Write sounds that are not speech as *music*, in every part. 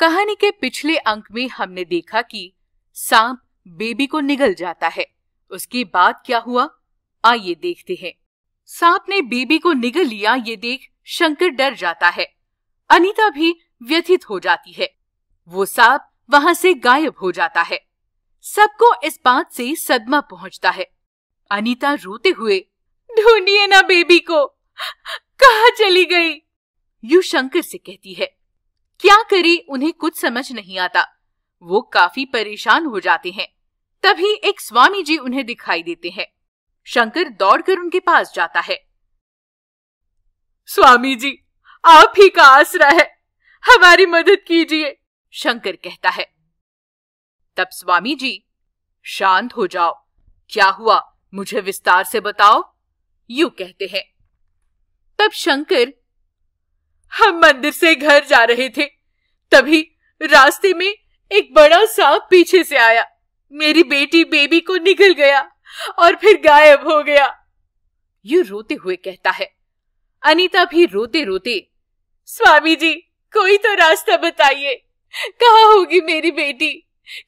कहानी के पिछले अंक में हमने देखा कि सांप बेबी को निगल जाता है उसके बाद क्या हुआ आइए देखते हैं सांप ने बेबी को निगल लिया ये देख शंकर डर जाता है अनीता भी व्यथित हो जाती है वो सांप वहां से गायब हो जाता है सबको इस बात से सदमा पहुंचता है अनीता रोते हुए ढूंढिए ना बेबी को कहा चली गई यू शंकर से कहती है क्या करे उन्हें कुछ समझ नहीं आता वो काफी परेशान हो जाते हैं तभी एक स्वामी जी उन्हें दिखाई देते हैं शंकर दौड़कर उनके पास जाता है स्वामी जी आप ही का आसरा है हमारी मदद कीजिए शंकर कहता है तब स्वामी जी शांत हो जाओ क्या हुआ मुझे विस्तार से बताओ यू कहते हैं तब शंकर हम मंदिर से घर जा रहे थे तभी रास्ते में एक बड़ा सांप पीछे से आया मेरी बेटी बेबी को निकल गया और फिर गायब हो गया ये रोते हुए कहता है अनीता भी रोते रोते स्वामी जी कोई तो रास्ता बताइए कहा होगी मेरी बेटी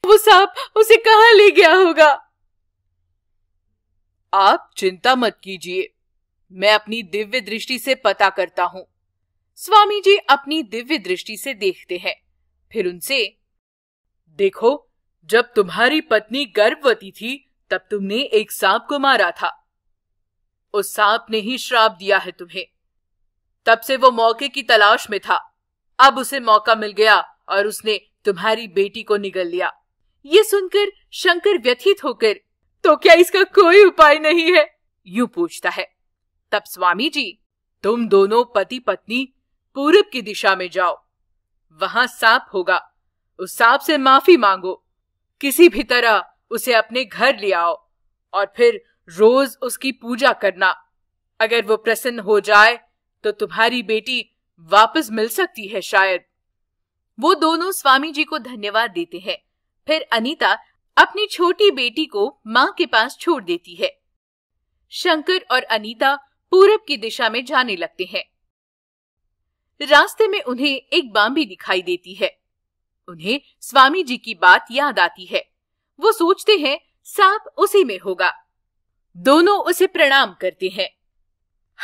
वो सांप उसे कहा ले गया होगा आप चिंता मत कीजिए मैं अपनी दिव्य दृष्टि से पता करता हूं स्वामी जी अपनी दिव्य दृष्टि से देखते हैं फिर उनसे देखो जब तुम्हारी पत्नी गर्भवती थी तब तुमने एक सांप को मारा था उस सांप ने ही श्राप दिया है तुम्हें तब से वो मौके की तलाश में था अब उसे मौका मिल गया और उसने तुम्हारी बेटी को निगल लिया ये सुनकर शंकर व्यथित होकर तो क्या इसका कोई उपाय नहीं है यू पूछता है तब स्वामी जी तुम दोनों पति पत्नी पूरब की दिशा में जाओ वहां सांप होगा उस सांप से माफी मांगो किसी भी तरह उसे अपने घर ले आओ और फिर रोज उसकी पूजा करना अगर वो प्रसन्न हो जाए तो तुम्हारी बेटी वापस मिल सकती है शायद वो दोनों स्वामी जी को धन्यवाद देते हैं फिर अनीता अपनी छोटी बेटी को माँ के पास छोड़ देती है शंकर और अनीता पूरब की दिशा में जाने लगते हैं रास्ते में उन्हें एक बांबी दिखाई देती है उन्हें स्वामी जी की बात याद आती है वो सोचते हैं सांप उसी में होगा दोनों उसे प्रणाम करते हैं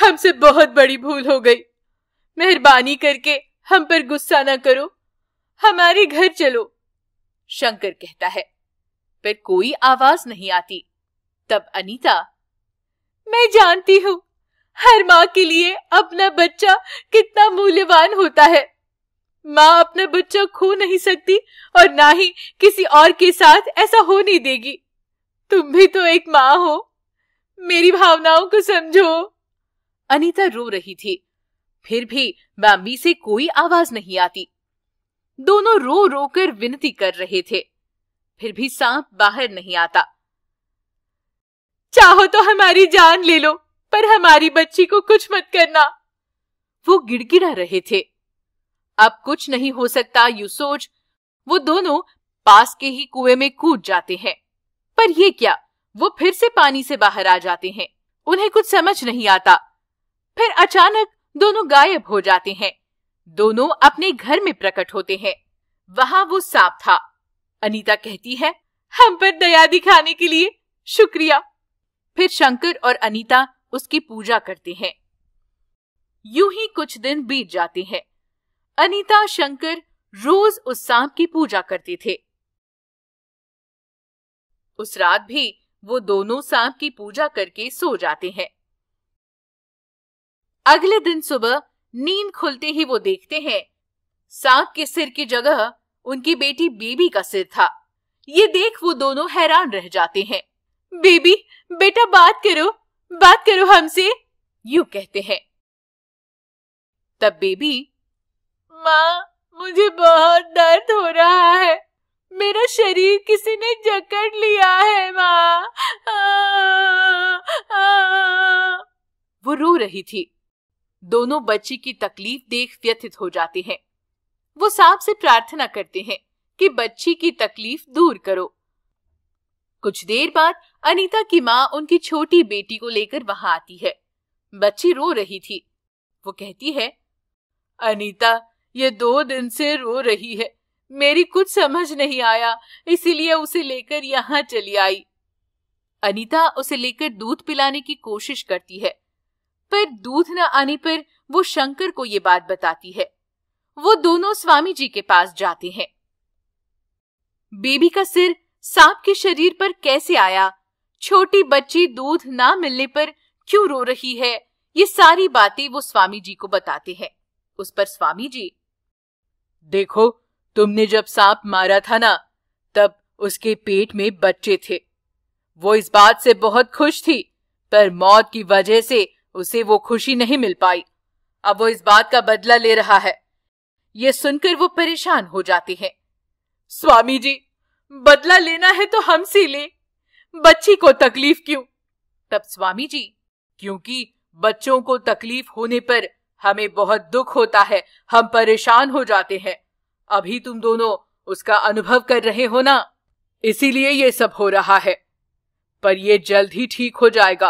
हमसे बहुत बड़ी भूल हो गई मेहरबानी करके हम पर गुस्सा ना करो हमारे घर चलो शंकर कहता है पर कोई आवाज नहीं आती तब अनीता मैं जानती हूँ हर माँ के लिए अपना बच्चा कितना मूल्यवान होता है माँ अपना बच्चा खो नहीं सकती और ना ही किसी और के साथ ऐसा हो नहीं देगी तुम भी तो एक माँ हो मेरी भावनाओं को समझो अनीता रो रही थी फिर भी बाम्बी से कोई आवाज नहीं आती दोनों रो रो कर विनती कर रहे थे फिर भी सांप बाहर नहीं आता चाहो तो हमारी जान ले लो पर हमारी बच्ची को कुछ मत करना वो गिड़गिड़ा रहे थे अब कुछ नहीं हो सकता यू सोच वो दोनों पास के ही कुएं में कूद जाते हैं पर ये क्या वो फिर से पानी से बाहर आ जाते हैं उन्हें कुछ समझ नहीं आता फिर अचानक दोनों गायब हो जाते हैं दोनों अपने घर में प्रकट होते हैं वहां वो सांप था अनीता कहती है हम पर दया दिखाने के लिए शुक्रिया फिर शंकर और अनीता उसकी पूजा करते हैं यूं ही कुछ दिन बीत जाते हैं अनीता शंकर रोज उस सांप की पूजा करते थे उस रात भी वो दोनों सांप की पूजा करके सो जाते हैं अगले दिन सुबह नींद खुलते ही वो देखते हैं सांप के सिर की जगह उनकी बेटी बेबी का सिर था ये देख वो दोनों हैरान रह जाते हैं बेबी बेटा बात करो बात करो हमसे यू कहते हैं तब बेबी माँ मुझे बहुत दर्द हो रहा है मेरा शरीर किसी ने जकड़ लिया है माँ वो रो रही थी दोनों बच्चे की तकलीफ देख व्यथित हो जाते हैं वो सांप से प्रार्थना करते हैं कि बच्ची की तकलीफ दूर करो कुछ देर बाद अनीता की माँ उनकी छोटी बेटी को लेकर वहां आती है बच्ची रो रही थी वो कहती है अनीता ये दो दिन से रो रही है मेरी कुछ समझ नहीं आया इसीलिए उसे लेकर यहाँ चली आई अनीता उसे लेकर दूध पिलाने की कोशिश करती है पर दूध न आने पर वो शंकर को ये बात बताती है वो दोनों स्वामी जी के पास जाते हैं बेबी का सिर सांप के शरीर पर कैसे आया छोटी बच्ची दूध ना मिलने पर क्यों रो रही है ये सारी बातें वो स्वामी जी को बताते हैं उस पर स्वामी जी देखो तुमने जब सांप मारा था ना तब उसके पेट में बच्चे थे वो इस बात से बहुत खुश थी पर मौत की वजह से उसे वो खुशी नहीं मिल पाई अब वो इस बात का बदला ले रहा है ये सुनकर वो परेशान हो जाती है स्वामी जी बदला लेना है तो हमसे ले बच्ची को तकलीफ क्यों तब स्वामी जी क्योंकि बच्चों को तकलीफ होने पर हमें बहुत दुख होता है हम परेशान हो जाते हैं अभी तुम दोनों उसका अनुभव कर रहे हो ना इसीलिए ये सब हो रहा है पर ये जल्द ही ठीक हो जाएगा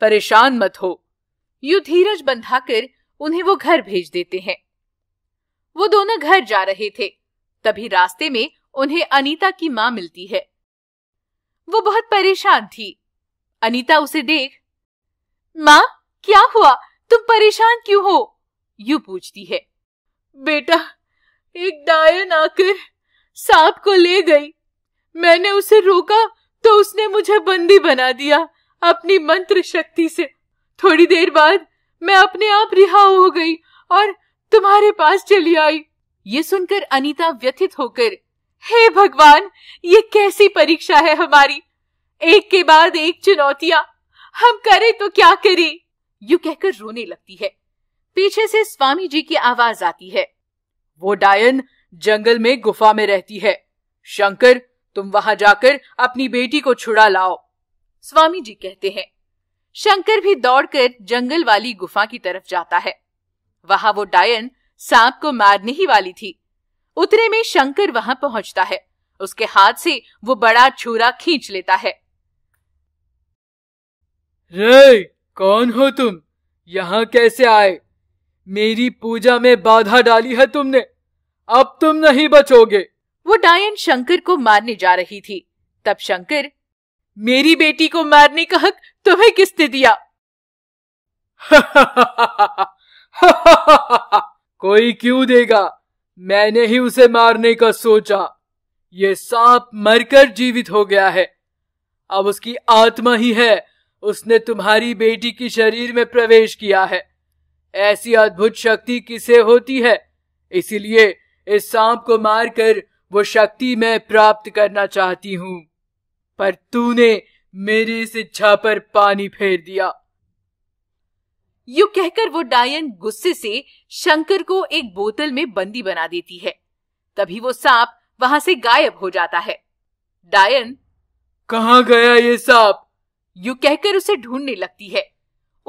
परेशान मत हो यू धीरज बंधाकर उन्हें वो घर भेज देते हैं वो दोनों घर जा रहे थे तभी रास्ते में उन्हें अनीता की माँ मिलती है वो बहुत परेशान थी अनीता उसे देख माँ क्या हुआ तुम परेशान क्यों हो यू पूछती है बेटा एक डायन आकर सांप को ले गई मैंने उसे रोका तो उसने मुझे बंदी बना दिया अपनी मंत्र शक्ति से थोड़ी देर बाद मैं अपने आप रिहा हो गई और तुम्हारे पास चली आई ये सुनकर अनीता व्यथित होकर हे भगवान ये कैसी परीक्षा है हमारी एक के बाद एक चुनौतियां हम करें तो क्या करें यू कहकर रोने लगती है पीछे से स्वामी जी की आवाज आती है वो डायन जंगल में गुफा में रहती है शंकर तुम वहां जाकर अपनी बेटी को छुड़ा लाओ स्वामी जी कहते हैं शंकर भी दौड़कर जंगल वाली गुफा की तरफ जाता है वहां वो डायन सांप को मारने ही वाली थी उतने में शंकर वहां पहुंचता है उसके हाथ से वो बड़ा छुरा खींच लेता है रे कौन हो तुम यहाँ कैसे आए मेरी पूजा में बाधा डाली है तुमने अब तुम नहीं बचोगे वो डायन शंकर को मारने जा रही थी तब शंकर मेरी बेटी को मारने का हक तुम्हें किसने दिया *laughs* कोई क्यों देगा मैंने ही उसे मारने का सोचा ये सांप मरकर जीवित हो गया है अब उसकी आत्मा ही है उसने तुम्हारी बेटी की शरीर में प्रवेश किया है ऐसी अद्भुत शक्ति किसे होती है इसीलिए इस सांप को मारकर वो शक्ति मैं प्राप्त करना चाहती हूँ पर तूने मेरी इस इच्छा पर पानी फेर दिया यू कहकर वो डायन गुस्से से शंकर को एक बोतल में बंदी बना देती है तभी वो सांप वहां से गायब हो जाता है डायन कहा गया ये सांप यू कहकर उसे ढूंढने लगती है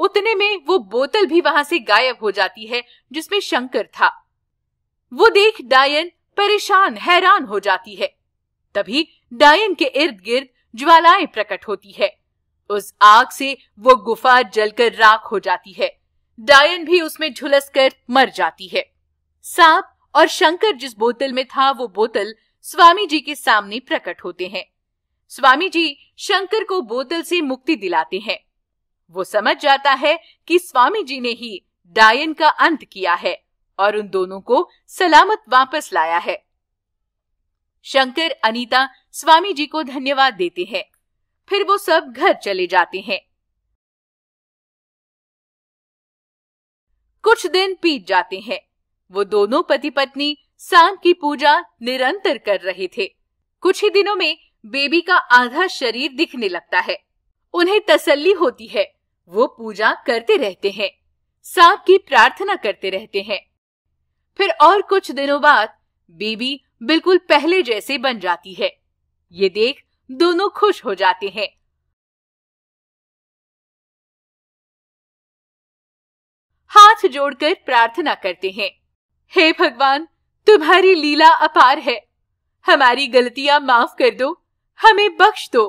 उतने में वो बोतल भी वहां से गायब हो जाती है जिसमें शंकर था वो देख डायन परेशान हैरान हो जाती है तभी डायन के इर्द गिर्द ज्वालाएं प्रकट होती है उस आग से वो गुफा जलकर राख हो जाती है डायन भी उसमें झुलस कर मर जाती है सांप और शंकर जिस बोतल में था वो बोतल स्वामी जी के सामने प्रकट होते हैं स्वामी जी शंकर को बोतल से मुक्ति दिलाते हैं वो समझ जाता है कि स्वामी जी ने ही डायन का अंत किया है और उन दोनों को सलामत वापस लाया है शंकर अनीता स्वामी जी को धन्यवाद देते हैं फिर वो सब घर चले जाते हैं कुछ दिन पीत जाते हैं वो दोनों पति पत्नी सांप की पूजा निरंतर कर रहे थे कुछ ही दिनों में बेबी का आधा शरीर दिखने लगता है उन्हें तसल्ली होती है वो पूजा करते रहते हैं सांप की प्रार्थना करते रहते हैं फिर और कुछ दिनों बाद बेबी बिल्कुल पहले जैसे बन जाती है ये देख दोनों खुश हो जाते हैं हाथ जोड़कर प्रार्थना करते हैं हे भगवान तुम्हारी लीला अपार है हमारी गलतियां माफ कर दो हमें बख्श दो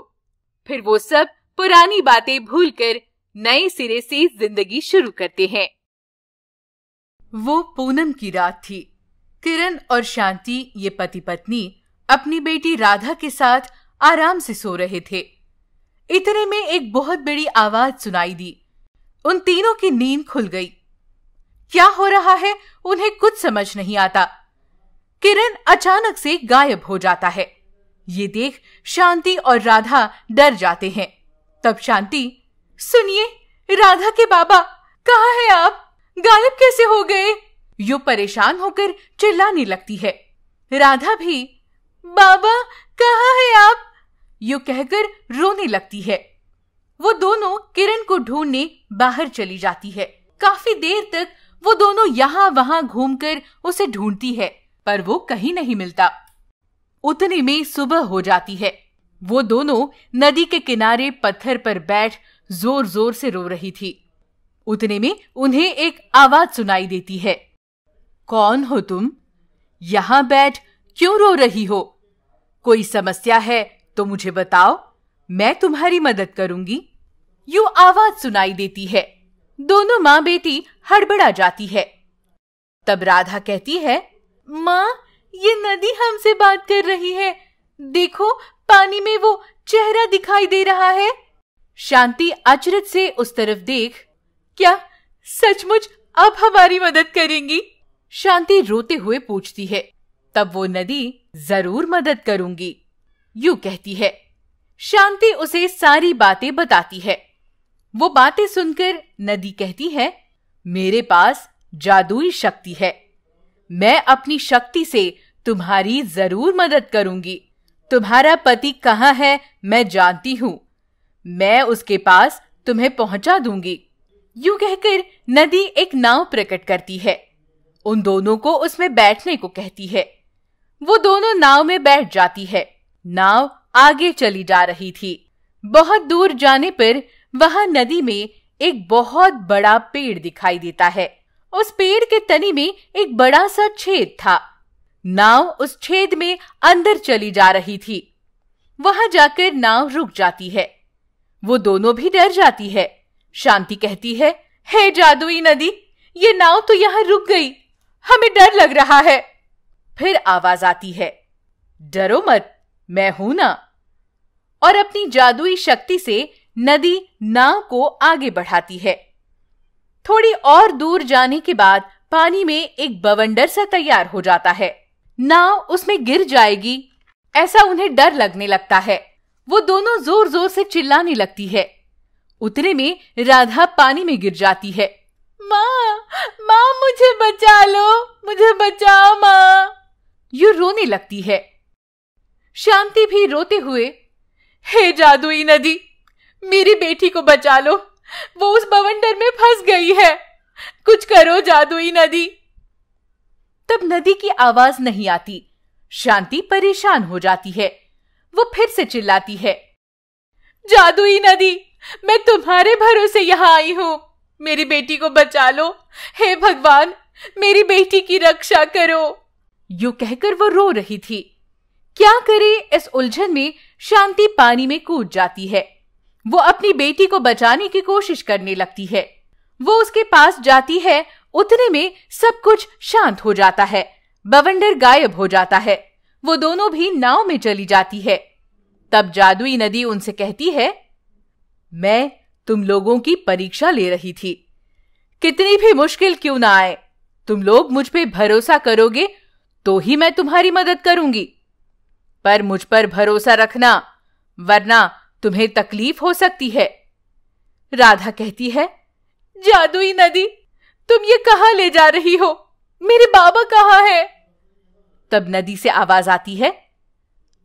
फिर वो सब पुरानी बातें भूलकर नए सिरे से जिंदगी शुरू करते हैं वो पूनम की रात थी किरण और शांति ये पति पत्नी अपनी बेटी राधा के साथ आराम से सो रहे थे इतने में एक बहुत बड़ी आवाज सुनाई दी उन तीनों की नींद खुल गई क्या हो रहा है उन्हें कुछ समझ नहीं आता किरण अचानक से गायब हो जाता है ये देख शांति और राधा डर जाते हैं तब शांति सुनिए राधा के बाबा कहा है आप गायब कैसे हो गए यो परेशान होकर चिल्लाने लगती है राधा भी बाबा कहा है आप यो कहकर रोने लगती है वो दोनों किरण को ढूंढने बाहर चली जाती है काफी देर तक वो दोनों यहाँ वहाँ घूमकर उसे ढूंढती है पर वो कहीं नहीं मिलता उतने में सुबह हो जाती है वो दोनों नदी के किनारे पत्थर पर बैठ जोर जोर से रो रही थी उतने में उन्हें एक आवाज सुनाई देती है कौन हो तुम यहाँ बैठ क्यों रो रही हो कोई समस्या है तो मुझे बताओ मैं तुम्हारी मदद करूंगी यू आवाज सुनाई देती है दोनों माँ बेटी हड़बड़ा जाती है तब राधा कहती है माँ ये नदी हमसे बात कर रही है देखो पानी में वो चेहरा दिखाई दे रहा है शांति अचरज से उस तरफ देख क्या सचमुच आप हमारी मदद करेंगी शांति रोते हुए पूछती है तब वो नदी जरूर मदद करूंगी यू कहती है शांति उसे सारी बातें बताती है वो बातें सुनकर नदी कहती है मेरे पास जादुई शक्ति है मैं अपनी शक्ति से तुम्हारी जरूर मदद करूंगी तुम्हारा पति कहाँ है मैं जानती हूँ मैं उसके पास तुम्हें पहुंचा दूंगी यू कहकर नदी एक नाव प्रकट करती है उन दोनों को उसमें बैठने को कहती है वो दोनों नाव में बैठ जाती है नाव आगे चली जा रही थी बहुत दूर जाने पर वह नदी में एक बहुत बड़ा पेड़ दिखाई देता है उस पेड़ के तने में एक बड़ा सा छेद था नाव उस छेद में अंदर चली जा रही थी वहां जाकर नाव रुक जाती है वो दोनों भी डर जाती है शांति कहती है हे जादुई नदी ये नाव तो यहाँ रुक गई हमें डर लग रहा है फिर आवाज आती है डरो मत मैं हूं ना और अपनी जादुई शक्ति से नदी नाव को आगे बढ़ाती है थोड़ी और दूर जाने के बाद पानी में एक बवंडर सा तैयार हो जाता है नाव उसमें गिर जाएगी ऐसा उन्हें डर लगने लगता है वो दोनों जोर जोर से चिल्लाने लगती है उतने में राधा पानी में गिर जाती है माँ माँ मुझे बचा लो मुझे बचाओ माँ यू रोने लगती है शांति भी रोते हुए हे जादुई नदी मेरी बेटी को बचा लो वो उस बवंडर में फंस गई है कुछ करो जादुई नदी तब नदी की आवाज नहीं आती शांति परेशान हो जाती है वो फिर से चिल्लाती है जादुई नदी मैं तुम्हारे भरोसे यहां आई हूं मेरी बेटी को बचा लो हे भगवान मेरी बेटी की रक्षा करो यू कहकर वो रो रही थी क्या करे इस उलझन में शांति पानी में कूद जाती है वो अपनी बेटी को बचाने की कोशिश करने लगती है वो उसके पास जाती है उतने में सब कुछ शांत हो जाता है बवंडर गायब हो जाता है वो दोनों भी नाव में चली जाती है तब जादुई नदी उनसे कहती है मैं तुम लोगों की परीक्षा ले रही थी कितनी भी मुश्किल क्यों ना आए तुम लोग मुझ पे भरोसा करोगे तो ही मैं तुम्हारी मदद करूंगी पर मुझ पर भरोसा रखना वरना तुम्हें तकलीफ हो सकती है राधा कहती है जादुई नदी तुम ये कहा ले जा रही हो मेरे बाबा कहा है तब नदी से आवाज आती है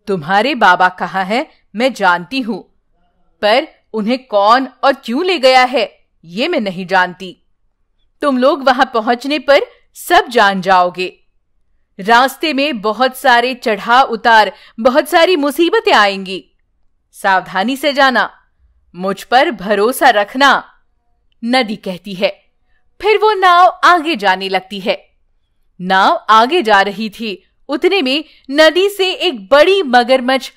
तुम्हारे बाबा कहा है मैं जानती हूं पर उन्हें कौन और क्यों ले गया है ये मैं नहीं जानती तुम लोग वहां पहुंचने पर सब जान जाओगे रास्ते में बहुत सारे चढ़ा उतार बहुत सारी मुसीबतें आएंगी सावधानी से जाना मुझ पर भरोसा रखना नदी कहती है फिर वो नाव आगे जाने लगती है नाव आगे जा रही थी उतने में नदी से एक बड़ी मगरमच्छ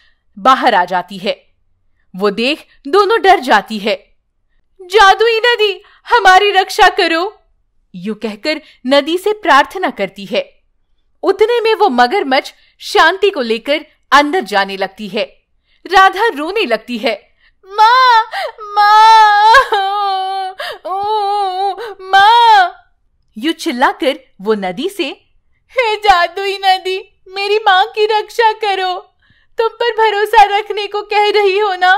बाहर आ जाती है वो देख दोनों डर जाती है जादुई नदी हमारी रक्षा करो यू कहकर नदी से प्रार्थना करती है उतने में वो मगरमच्छ शांति को लेकर अंदर जाने लगती है राधा रोने लगती है माँ माँ यू चिल्लाकर वो नदी से हे जादुई नदी मेरी माँ की रक्षा करो तुम पर भरोसा रखने को कह रही हो ना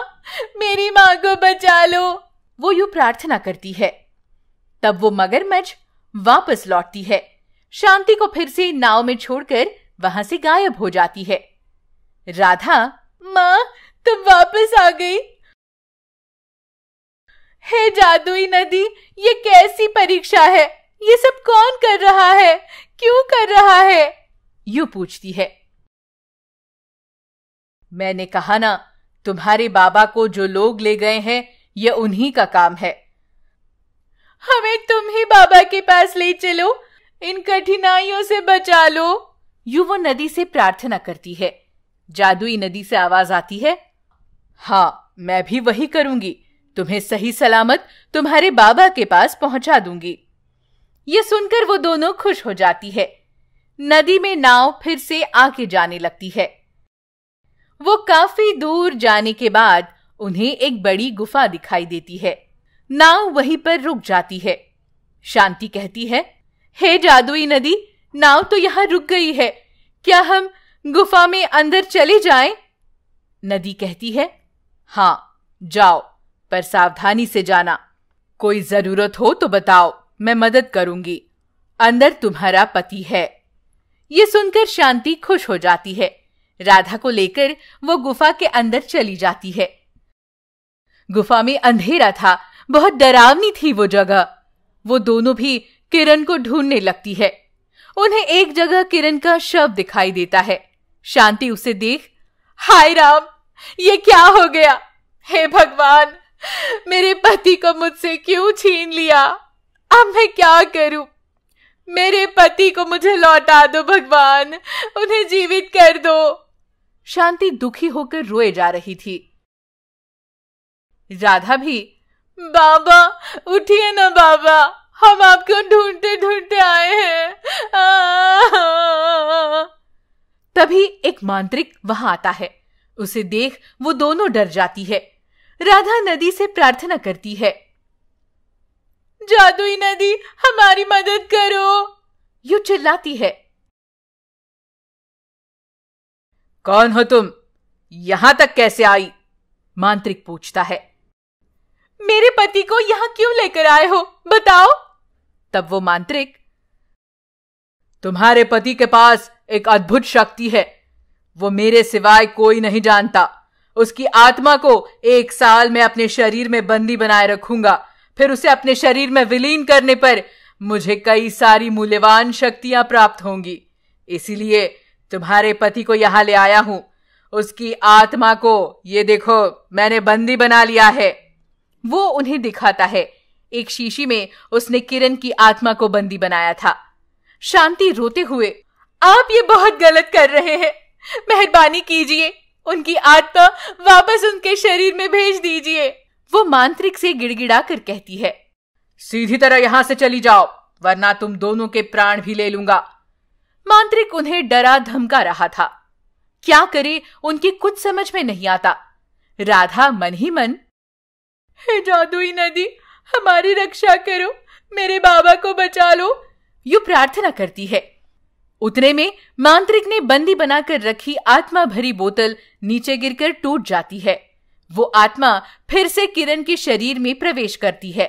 मेरी माँ को बचा लो वो यू प्रार्थना करती है तब वो मगरमच्छ वापस लौटती है शांति को फिर से नाव में छोड़कर वहां से गायब हो जाती है राधा माँ तुम वापस आ गई हे जादुई नदी ये कैसी परीक्षा है ये सब कौन कर रहा है क्यों कर रहा है यू पूछती है मैंने कहा ना तुम्हारे बाबा को जो लोग ले गए हैं ये उन्हीं का काम है हमें तुम ही बाबा के पास ले चलो इन कठिनाइयों से बचा लो यू वो नदी से प्रार्थना करती है जादुई नदी से आवाज आती है हाँ मैं भी वही करूंगी तुम्हें सही सलामत तुम्हारे बाबा के पास पहुंचा दूंगी ये सुनकर वो दोनों खुश हो जाती है नदी में नाव फिर से आके जाने लगती है वो काफी दूर जाने के बाद उन्हें एक बड़ी गुफा दिखाई देती है नाव वहीं पर रुक जाती है शांति कहती है हे जादुई नदी नाव तो यहां रुक गई है क्या हम गुफा में अंदर चले जाएं? नदी कहती है हाँ जाओ पर सावधानी से जाना कोई जरूरत हो तो बताओ मैं मदद करूंगी अंदर तुम्हारा पति है ये सुनकर शांति खुश हो जाती है राधा को लेकर वो गुफा के अंदर चली जाती है गुफा में अंधेरा था बहुत डरावनी थी वो जगह वो दोनों भी किरण को ढूंढने लगती है उन्हें एक जगह किरण का शव दिखाई देता है शांति उसे देख हाय राम ये क्या हो गया हे भगवान मेरे पति को मुझसे क्यों छीन लिया अब मैं क्या करूं मेरे पति को मुझे लौटा दो भगवान उन्हें जीवित कर दो शांति दुखी होकर रोए जा रही थी राधा भी बाबा उठिए ना बाबा हम आपको ढूंढते ढूंढते आए हैं तभी एक मांत्रिक वहां आता है उसे देख वो दोनों डर जाती है राधा नदी से प्रार्थना करती है जादुई नदी हमारी मदद करो यू चिल्लाती है कौन हो तुम यहां तक कैसे आई मांत्रिक पूछता है मेरे पति को यहां क्यों लेकर आए हो बताओ तब वो मांत्रिक तुम्हारे पति के पास एक अद्भुत शक्ति है वो मेरे सिवाय कोई नहीं जानता उसकी आत्मा को एक साल में अपने शरीर में बंदी बनाए रखूंगा फिर उसे अपने शरीर में विलीन करने पर मुझे कई सारी मूल्यवान शक्तियां प्राप्त होंगी इसीलिए तुम्हारे पति को यहां ले आया हूं उसकी आत्मा को ये देखो मैंने बंदी बना लिया है वो उन्हें दिखाता है एक शीशी में उसने किरण की आत्मा को बंदी बनाया था शांति रोते हुए आप ये बहुत गलत कर रहे हैं मेहरबानी कीजिए उनकी आत्मा वापस उनके शरीर में भेज दीजिए वो मांत्रिक से गिड़गिड़ा कर कहती है सीधी तरह यहां से चली जाओ वरना तुम दोनों के प्राण भी ले लूंगा मांत्रिक उन्हें डरा धमका रहा था क्या करे उनकी कुछ समझ में नहीं आता राधा मन ही मन हे जादुई नदी हमारी रक्षा करो मेरे बाबा को बचा लो यू प्रार्थना करती है उतने में मांत्रिक ने बंदी बनाकर रखी आत्मा भरी बोतल नीचे गिरकर टूट जाती है वो आत्मा फिर से किरण के शरीर में प्रवेश करती है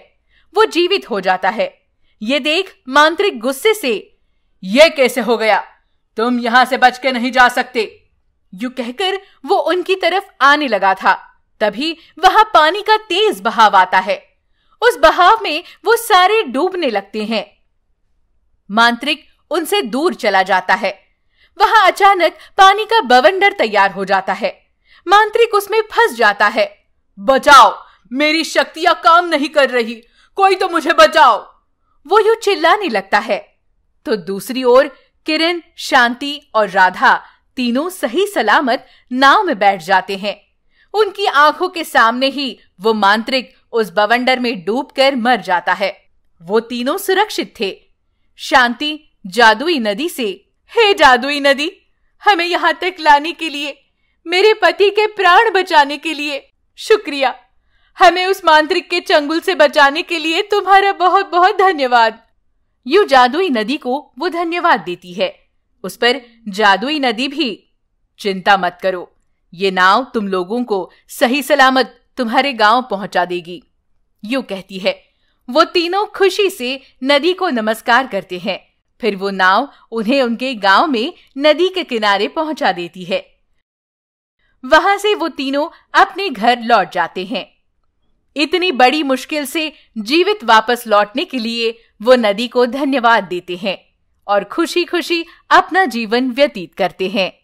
वो जीवित हो जाता है ये देख मांत्रिक गुस्से से यह कैसे हो गया तुम यहां से बच के नहीं जा सकते यू कहकर वो उनकी तरफ आने लगा था तभी वहां पानी का तेज बहाव आता है उस बहाव में वो सारे डूबने लगते हैं मांत्रिक उनसे दूर चला जाता है वहां अचानक पानी का बवंडर तैयार हो जाता है मांत्रिक उसमें फंस जाता है बचाओ मेरी शक्तियां काम नहीं कर रही कोई तो मुझे बचाओ वो यू चिल्लाने लगता है तो दूसरी ओर किरण शांति और राधा तीनों सही सलामत नाव में बैठ जाते हैं उनकी आंखों के सामने ही वो मांत्रिक उस बवंडर में डूबकर मर जाता है वो तीनों सुरक्षित थे शांति जादुई नदी से हे जादुई नदी हमें यहाँ तक लाने के लिए मेरे पति के प्राण बचाने के लिए शुक्रिया हमें उस मांत्रिक के चंगुल से बचाने के लिए तुम्हारा बहुत बहुत धन्यवाद यू जादुई नदी को वो धन्यवाद देती है उस पर जादुई नदी भी चिंता मत करो ये नाव तुम लोगों को सही सलामत तुम्हारे गांव पहुंचा देगी यू कहती है वो तीनों खुशी से नदी को नमस्कार करते हैं फिर वो नाव उन्हें उनके गांव में नदी के किनारे पहुंचा देती है वहां से वो तीनों अपने घर लौट जाते हैं इतनी बड़ी मुश्किल से जीवित वापस लौटने के लिए वो नदी को धन्यवाद देते हैं और खुशी खुशी अपना जीवन व्यतीत करते हैं